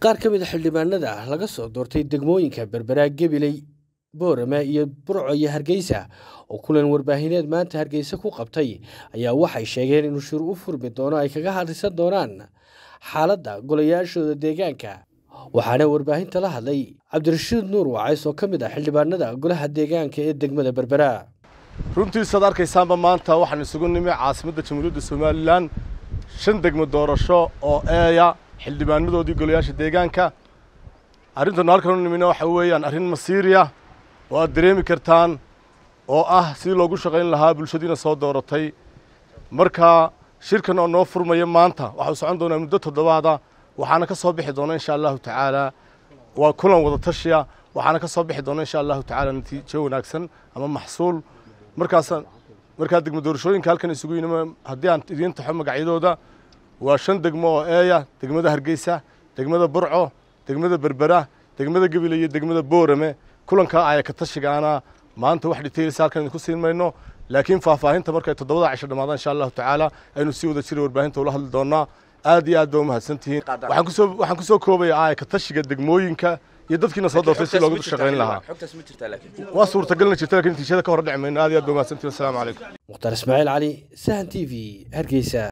qaar ka mid a ah xildhibaanada laga soo doortay degmooyinka berberaa gebiley boorame iyo burco iyo hargeysa oo kulan warbaahineed maanta hargeysa ku qabtay ayaa waxay sheegeen inuu shir u furmi doono ay kaga hadlisan doonaan xaaladda golayaashooda deegaanka waxaana warbaahinta la hadlay cabdirashiid nuur wacays oo ka mid ah xildhibaanada golaha deegaanka ee degmada berberaa runtii isaad arkaysaanba maanta waxaan isugu nimi caasimadda jamhuuriyadda somalilan shan degmo doorasho oo eeya xildhibaanadoodii golayaasha deegaanka arrintan halkan u nimina waxa weeyaan arrin masiiriya oo aad dareemi kartaan oo ah sidii loogu shaqayn lahaa bulshadiina soo dooratay marka shirkan oo noo furmaya maanta waxau socon doonaa muddo toddobaada waxaana ka soo bixi doona insha allahu tacaalaa waa kulan wadatashiya waxaana ka soo bixi doona insha allahu tacaala natiijo wanaagsan ama maxsuul markaas markaa degmo doorashooyinka halkan isugu yinima haddii aan idiin taxo magacyadooda waa shan degmo oo eeya degmada hargeysa degmada burco degmada berbera degmada gebile iyo degmada boorame kulankaa ayaka tashigaana maanta wax dhitayilsa halkan idinku siin mayno laakiin faahfaahinta markay toddobada cisha dhamaadaan insha allahu tacaala aynu sii wada jira warbaahinta ula hadli doonaa aad iyo aad baa umahadsantihiin waxaan kusoo koobayaa koobaya ayaka tashiga degmooyinka iyo dadkiina soo doortay si looga shaqayn lahaa waa suurtagalna jirta lakin natiijada ka hor dhici mayno aad iyo aad baa umahadsantihin assalamu calaykum mukhtaar ismaaciil cali sahan t v hargeysa